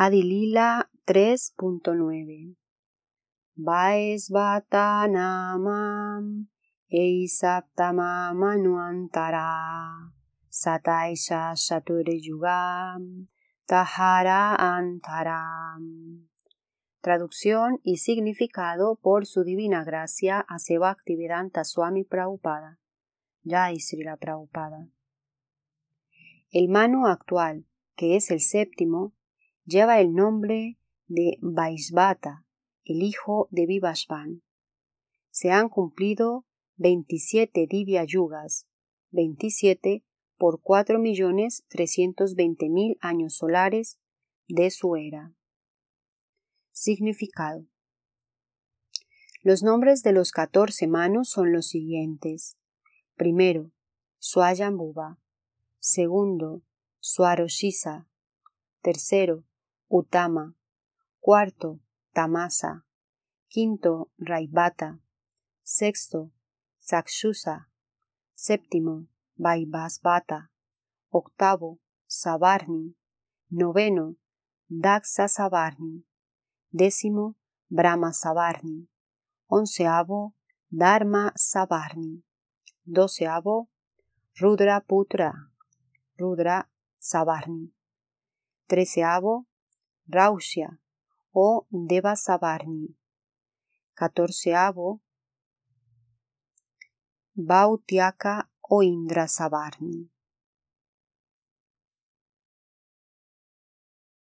Adilila 3.9 Vaes Eisapta eisaptama manuantara sataisha yugam tahara antaram Traducción y significado por su divina gracia a Vedanta Swami Prabhupada. Jai Srila Prabhupada. El Manu actual, que es el séptimo, lleva el nombre de Baisbata, el hijo de Vivasvan. Se han cumplido 27 divya yugas, 27 por 4.320.000 años solares de su era. Significado. Los nombres de los 14 manos son los siguientes. Primero, suayambuba Segundo, Swaroshisa. Tercero, Utama, cuarto, Tamasa, quinto, Raibata, sexto, Sakshusa, séptimo, Vaibhasvata, octavo, Savarni, noveno, Daksa Savarni, décimo, Brahma Savarni, onceavo, Dharma Savarni, doceavo, Rudra Putra, Rudra Savarni, treceavo, Rausia o Devasavarni. Catorceavo, Bautiaka o Savarni.